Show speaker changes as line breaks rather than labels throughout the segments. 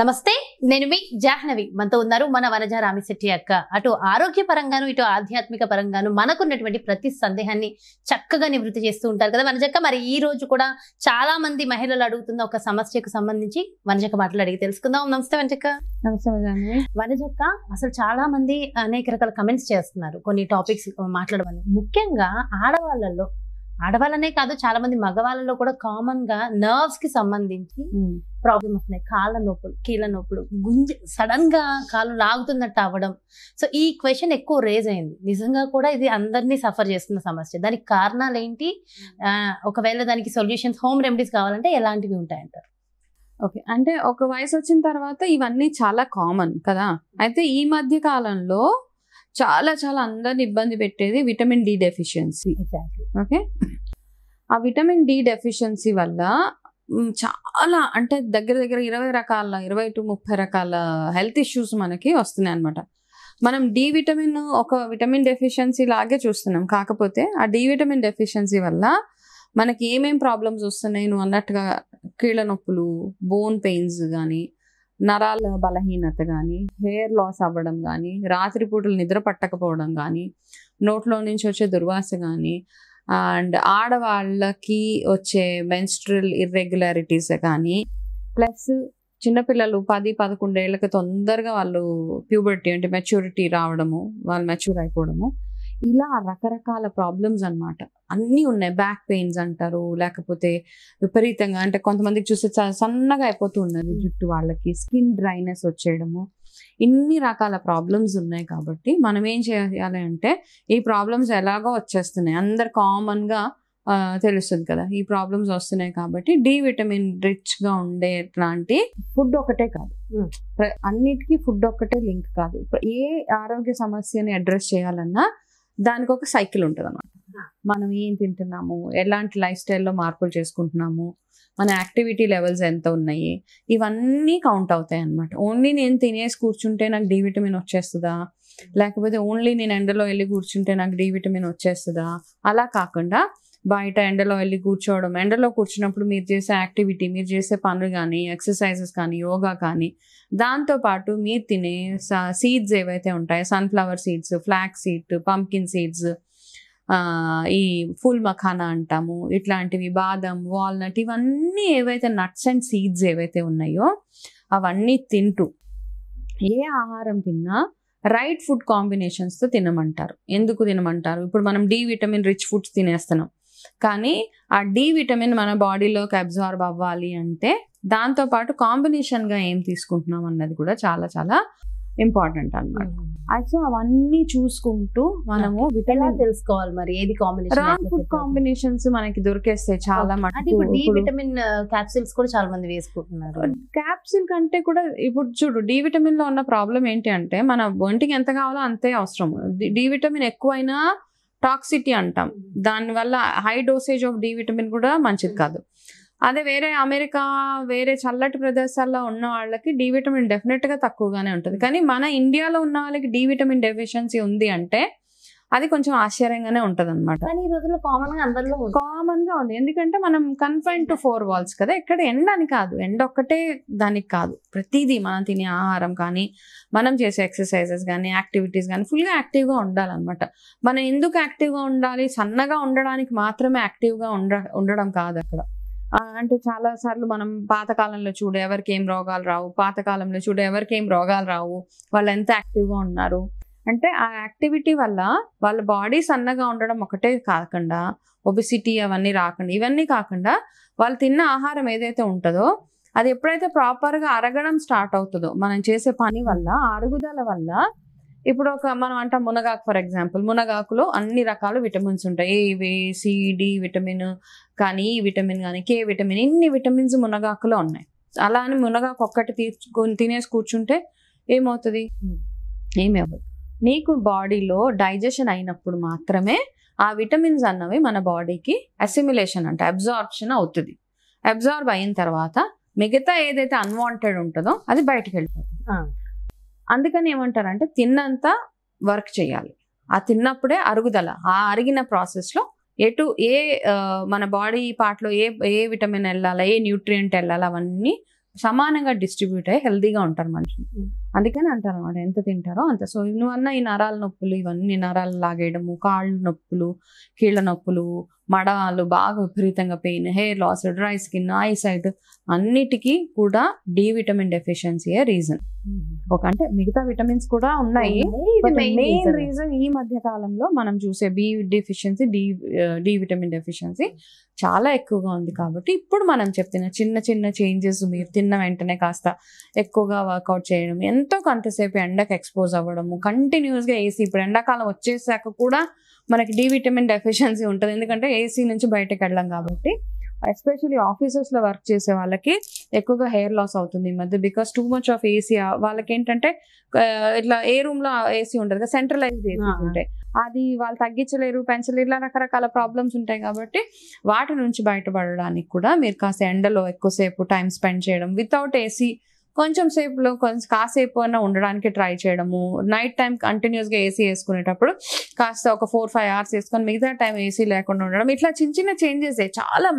నమస్తే నేను మీ జాహ్నవి మనతో ఉన్నారు మన వనజ రామిశెట్టి అక్క అటు ఆరోగ్య పరంగాను ఇటు ఆధ్యాత్మిక పరంగాను మనకున్నటువంటి ప్రతి సందేహాన్ని చక్కగా నివృత్తి చేస్తూ ఉంటారు కదా వనజక్క మరి ఈ రోజు కూడా చాలా మంది మహిళలు అడుగుతున్న ఒక సమస్యకు సంబంధించి వనజక్క మాటలు అడిగి తెలుసుకుందాం నమస్తే వనజక్క నమస్తే వనజక్క అసలు చాలా మంది అనేక రకాల కమెంట్స్ చేస్తున్నారు కొన్ని టాపిక్స్ మాట్లాడమని ముఖ్యంగా ఆడవాళ్ళల్లో ఆడవాళ్ళనే కాదు చాలా మంది మగవాళ్ళలో కూడా కామన్ గా నర్వ్స్ కి సంబంధించి ప్రాబ్లమ్ వస్తున్నాయి కాళ్ళ నొప్పులు కీళ్ళ నొప్పులు గుంజ సడన్ గా కాళ్ళు లాగుతున్నట్టు అవ్వడం సో ఈ క్వశ్చన్ ఎక్కువ రేజ్ అయింది నిజంగా కూడా ఇది అందరినీ సఫర్ చేస్తున్న సమస్య దానికి కారణాలు ఏంటి ఒకవేళ దానికి సొల్యూషన్స్ హోమ్ రెమెడీస్ కావాలంటే ఎలాంటివి ఉంటాయంటారు
ఓకే అంటే ఒక వయసు వచ్చిన తర్వాత ఇవన్నీ చాలా కామన్ కదా అయితే ఈ మధ్య కాలంలో చాలా చాలా అందరిని ఇబ్బంది పెట్టేది విటమిన్ డి డెఫిషియన్సీ ఓకే ఆ విటమిన్ డి డెఫిషియన్సీ వల్ల చాలా అంటే దగ్గర దగ్గర ఇరవై రకాల ఇరవై టు ముప్పై రకాల హెల్త్ ఇష్యూస్ మనకి వస్తున్నాయి అనమాట మనం డి విటమిన్ ఒక విటమిన్ డెఫిషియన్సీ లాగే చూస్తున్నాం కాకపోతే ఆ డి విటమిన్ డెఫిషియన్సీ వల్ల మనకి ఏమేం ప్రాబ్లమ్స్ వస్తున్నాయి నువ్వు అన్నట్టుగా కీళ్ళ నొప్పులు బోన్ పెయిన్స్ కానీ నరాల బలహీనత కానీ హెయిర్ లాస్ అవ్వడం కానీ రాత్రిపూటలు నిద్ర పట్టకపోవడం కానీ నోట్లో నుంచి వచ్చే దుర్వాస కానీ అండ్ ఆడవాళ్ళకి వచ్చే మెన్స్ట్రల్ ఇర్రెగ్యులారిటీస్ కానీ ప్లస్ చిన్నపిల్లలు పది పదకొండేళ్ళకి తొందరగా వాళ్ళు ప్యూబర్టీ అంటే మెచ్యూరిటీ రావడము వాళ్ళు మెచ్యూర్ అయిపోవడము ఇలా రకరకాల ప్రాబ్లమ్స్ అనమాట అన్నీ ఉన్నాయి బ్యాక్ పెయిన్స్ అంటారు లేకపోతే విపరీతంగా అంటే కొంతమందికి చూస్తే సన్నగా అయిపోతూ ఉన్నది జుట్టు వాళ్ళకి స్కిన్ డ్రైనెస్ వచ్చేయడము ఇన్ని రకాల ప్రాబ్లమ్స్ ఉన్నాయి కాబట్టి మనం ఏం చేయాలి అంటే ఈ ప్రాబ్లమ్స్ ఎలాగో వచ్చేస్తున్నాయి అందరు కామన్గా తెలుస్తుంది కదా ఈ ప్రాబ్లమ్స్ వస్తున్నాయి కాబట్టి డి విటమిన్ రిచ్గా ఇట్లాంటి ఫుడ్ ఒకటే కాదు అన్నిటికీ ఫుడ్ ఒక్కటే లింక్ కాదు ఏ ఆరోగ్య సమస్యని అడ్రస్ చేయాలన్నా దానికి ఒక సైకిల్ ఉంటుంది అనమాట మనం ఏం తింటున్నాము ఎలాంటి లైఫ్ స్టైల్లో మార్పులు చేసుకుంటున్నాము మన యాక్టివిటీ లెవెల్స్ ఎంత ఉన్నాయి ఇవన్నీ కౌంట్ అవుతాయి అనమాట ఓన్లీ నేను తినేసి కూర్చుంటే నాకు డి విటమిన్ వచ్చేస్తుందా లేకపోతే ఓన్లీ నేను ఎండలో వెళ్ళి కూర్చుంటే నాకు డి విటమిన్ వచ్చేస్తుందా అలా కాకుండా బయట ఎండలో వెళ్ళి కూర్చోవడం ఎండలో కూర్చున్నప్పుడు మీరు చేసే యాక్టివిటీ మీరు చేసే పనులు కానీ ఎక్సర్సైజెస్ కానీ యోగా కానీ దాంతోపాటు మీరు తినే సీడ్స్ ఏవైతే ఉంటాయో sunflower seeds flax seed pumpkin seeds ఈ ఫుల్ మఖానా అంటాము ఇట్లాంటివి బాదం వాల్నట్ ఇవన్నీ ఏవైతే నట్స్ అండ్ సీడ్స్ ఏవైతే ఉన్నాయో అవన్నీ తింటూ ఏ ఆహారం తిన్నా రైట్ ఫుడ్ కాంబినేషన్స్తో తినమంటారు ఎందుకు తినమంటారు ఇప్పుడు మనం డి విటమిన్ రిచ్ ఫుడ్స్ తినేస్తున్నాం కానీ ఆ డి విటమిన్ మన బాడీలోకి అబ్జార్బ్ అవ్వాలి అంటే దాంతోపాటు కాంబినేషన్గా ఏం తీసుకుంటున్నాం అన్నది కూడా చాలా చాలా ఇంపార్టెంట్ అనమాట hmm. సో అవన్నీ చూసుకుంటూ మనము విటమిన్ తెలుసుకోవాలి మరి ఏది కాంబినేషన్ ఫుడ్ కాంబినేషన్స్ మనకి దొరికేస్తాయి చాలా మంది డి విటమిన్ క్యాప్సిల్స్ కూడా చాలా మంది వేసుకుంటున్నారు క్యాప్సిల్ uh, కంటే కూడా ఇప్పుడు చూడు డి విటమిన్ లో ఉన్న ప్రాబ్లం ఏంటి అంటే మన ఒంటికి ఎంత కావాలో అంతే అవసరం డి విటమిన్ ఎక్కువైనా టాక్సిటీ అంటాం mm-hmm. దానివల్ల high dosage of D vitamin కూడా మంచిది కాదు mm-hmm. అదే వేరే అమెరికా వేరే చల్లటి ప్రదేశాల్లో ఉన్న వాళ్ళకి డి విటమిన్ డెఫినెట్గా తక్కువగానే ఉంటుంది mm-hmm. కానీ మన ఇండియాలో ఉన్న వాళ్ళకి డి విటమిన్ డెఫిషియన్సీ ఉంది అంటే అది కొంచెం ఆశ్చర్యంగానే ఉంటది అనమాట ఈ రోజుల్లో కామన్ గా అందరిలో కామన్ గా ఉంది ఎందుకంటే మనం కన్ఫైన్ టు ఫోర్ వాల్స్ కదా ఇక్కడ ఎండ అని కాదు ఎండ ఒక్కటే దానికి కాదు ప్రతిదీ మనం తినే ఆహారం కానీ మనం చేసే ఎక్సర్సైజెస్ కానీ యాక్టివిటీస్ కానీ ఫుల్ యాక్టివ్ గా ఉండాలన్నమాట మనం ఎందుకు యాక్టివ్ గా ఉండాలి సన్నగా ఉండడానికి మాత్రమే యాక్టివ్ ఉండ ఉండడం కాదు అక్కడ అంటే చాలా సార్లు మనం పాతకాలంలో చూడు ఎవరికి ఏం రోగాలు రావు పాతకాలంలో చూడు ఎవరికి ఏం రోగాలు రావు వాళ్ళు ఎంత యాక్టివ్గా ఉన్నారు అంటే ఆ యాక్టివిటీ వల్ల వాళ్ళ బాడీ సన్నగా ఉండడం ఒకటే కాకుండా ఒబిసిటీ అవన్నీ రాకుండా ఇవన్నీ కాకుండా వాళ్ళు తిన్న ఆహారం ఏదైతే ఉంటుందో అది ఎప్పుడైతే ప్రాపర్గా అరగడం స్టార్ట్ అవుతుందో మనం చేసే పని వల్ల అరుగుదల వల్ల ఇప్పుడు ఒక మనం అంటాం మునగాకు ఫర్ ఎగ్జాంపుల్ మునగాకులో అన్ని రకాల విటమిన్స్ ఉంటాయి ఏవి సిడి విటమిన్ కానీ ఈ e విటమిన్ కానీ కే విటమిన్ ఇన్ని విటమిన్స్ మునగాకులో ఉన్నాయి అలా అని మునగాకు ఒక్కటి తీర్చుకొని తినేసి కూర్చుంటే ఏమవుతుంది ఏమి అవ్వదు నీకు బాడీలో డైజెషన్ అయినప్పుడు మాత్రమే ఆ విటమిన్స్ అన్నవి మన బాడీకి అసిమిలేషన్ అంటే అబ్జార్బ్షన్ అవుతుంది అబ్జార్బ్ అయిన తర్వాత మిగతా ఏదైతే అన్వాంటెడ్ ఉంటుందో అది బయటకు వెళ్ళిపోతుంది అందుకని ఏమంటారంటే తిన్నంత వర్క్ చేయాలి ఆ తిన్నప్పుడే అరుగుదల ఆ అరిగిన ప్రాసెస్లో ఎటు ఏ మన బాడీ పార్ట్లో ఏ ఏ విటమిన్ వెళ్ళాలా ఏ న్యూట్రియంట్ వెళ్ళాలా అవన్నీ సమానంగా డిస్ట్రిబ్యూట్ అయ్యి హెల్తీగా ఉంటారు మనుషులు అందుకని అంటారు అనమాట ఎంత తింటారో అంత సో నువ్వన్న ఈ నరాల నొప్పులు ఇవన్నీ నరాలు లాగేయడము కాళ్ళు నొప్పులు కీళ్ళ నొప్పులు మడాలు బాగా విపరీతంగా pain hair loss dry skin సైట్ అన్నిటికీ కూడా డి విటమిన్ డెఫిషియన్సీయే రీజన్ ఒక అంటే మిగతా విటమిన్స్ కూడా ఉన్నాయి మెయిన్ రీజన్ ఈ మధ్య కాలంలో మనం చూసే B deficiency D D vitamin deficiency చాలా ఎక్కువగా ఉంది కాబట్టి ఇప్పుడు మనం చెప్తున్న చిన్న చిన్న చేంజెస్ మీరు తిన్న వెంటనే కాస్త ఎక్కువగా వర్కౌట్ చేయడం ఎంత ఎంతో కొంతసేపు ఎండకు ఎక్స్పోజ్ అవ్వడము కంటిన్యూస్గా ఏసీ ఇప్పుడు ఎండాకాలం వచ్చేసాక కూడా మనకి డి విటమిన్ డెఫిషియన్సీ ఉంటుంది ఎందుకంటే ఏసీ నుంచి బయటకు వెళ్ళాం కాబట్టి ఎస్పెషలీ ఆఫీసెస్లో వర్క్ చేసే వాళ్ళకి ఎక్కువగా హెయిర్ లాస్ అవుతుంది ఈ మధ్య because too much of AC వాళ్ళకి ఏంటంటే ఇట్లా ఏ రూమ్లో ఏసీ ఉంటుంది కదా సెంట్రలైజ్డ్ ఏసీ ఉంటాయి అది వాళ్ళు తగ్గించలేరు పెంచలేరు ఇలా రకరకాల ప్రాబ్లమ్స్ ఉంటాయి కాబట్టి వాటి నుంచి బయటపడడానికి కూడా మీరు కాస్త ఎండలో ఎక్కువసేపు టైం స్పెండ్ చేయడం వితౌట్ ఏసీ కొంచెం సేపులో కొంచెం కాసేపు అయినా ఉండడానికి ట్రై చేయడము నైట్ టైం కంటిన్యూస్గా ఏసీ వేసుకునేటప్పుడు కాస్త ఒక ఫోర్ ఫైవ్ అవర్స్ వేసుకొని మిగతా టైం ఏసీ లేకుండా ఉండడం ఇట్లా చిన్న చిన్న చేంజెస్ చాలా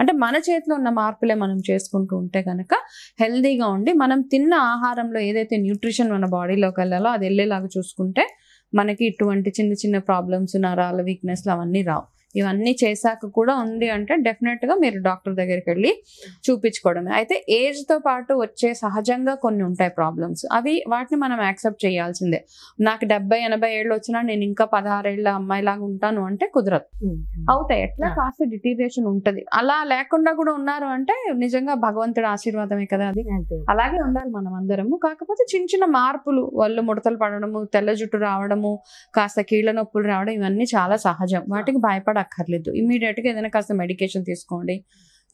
అంటే మన చేతిలో ఉన్న మార్పులే మనం చేసుకుంటూ ఉంటే కనుక హెల్దీగా ఉండి మనం తిన్న ఆహారంలో ఏదైతే న్యూట్రిషన్ మన బాడీలోకి వెళ్ళాలో అది వెళ్ళేలాగా చూసుకుంటే మనకి ఇటువంటి చిన్న చిన్న ప్రాబ్లమ్స్ నరాల వీక్నెస్లు అవన్నీ రావు ఇవన్నీ చేశాక కూడా ఉంది అంటే డెఫినెట్ గా మీరు డాక్టర్ దగ్గరికి వెళ్ళి చూపించుకోవడమే అయితే ఏజ్ తో పాటు వచ్చే సహజంగా కొన్ని ఉంటాయి ప్రాబ్లమ్స్ అవి వాటిని మనం యాక్సెప్ట్ చేయాల్సిందే నాకు డెబ్బై ఎనభై ఏళ్ళు వచ్చినా నేను ఇంకా పదహారేళ్ళ లాగా ఉంటాను అంటే కుదరదు అవుతాయి ఎట్లా కాస్త డిటీరియేషన్ ఉంటది అలా లేకుండా కూడా ఉన్నారు అంటే నిజంగా భగవంతుడు ఆశీర్వాదమే కదా అది అలాగే ఉండాలి మనం అందరము కాకపోతే చిన్న చిన్న మార్పులు వాళ్ళు ముడతలు పడడము తెల్ల జుట్టు రావడము కాస్త కీళ్ళ నొప్పులు రావడం ఇవన్నీ చాలా సహజం వాటికి భయపడ అక్కర్లేదు గా ఏదైనా కాస్త మెడికేషన్ తీసుకోండి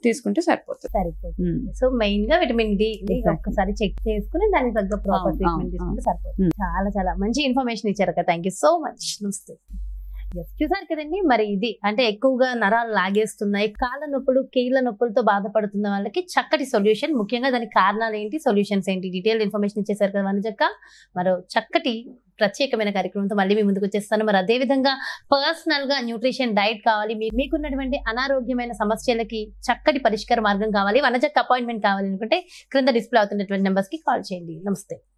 తీసుకుంటే సరిపోతుంది
సరిపోతుంది
సో మెయిన్ గా విటమిన్ డి ఒక్కసారి చెక్
చేసుకుని దానికి తగ్గ ప్రాపర్ ట్రీట్మెంట్ తీసుకుంటే సరిపోతుంది చాలా చాలా మంచి ఇన్ఫర్మేషన్ ఇచ్చారు కదా థ్యాంక్ యూ సో మచ్ నమస్తే చూసారు కదండి మరి ఇది అంటే ఎక్కువగా నరాలు లాగేస్తున్నాయి కాళ్ళ నొప్పులు కీళ్ళ నొప్పులతో బాధపడుతున్న వాళ్ళకి చక్కటి సొల్యూషన్ ముఖ్యంగా దానికి కారణాలు ఏంటి సొల్యూషన్స్ ఏంటి డీటెయిల్ ఇన్ఫర్మేషన్ ఇచ్చేసారు కదా వనజక్క మరో చక్కటి ప్రత్యేకమైన కార్యక్రమంతో మళ్ళీ మీ ముందుకు వచ్చేస్తాను మరి అదేవిధంగా గా న్యూట్రిషన్ డైట్ కావాలి మీకున్నటువంటి అనారోగ్యమైన సమస్యలకి చక్కటి పరిష్కార మార్గం కావాలి వనజక్క అపాయింట్మెంట్ కావాలి అనుకుంటే క్రింద డిస్ప్లే అవుతున్నటువంటి కి కాల్ చేయండి నమస్తే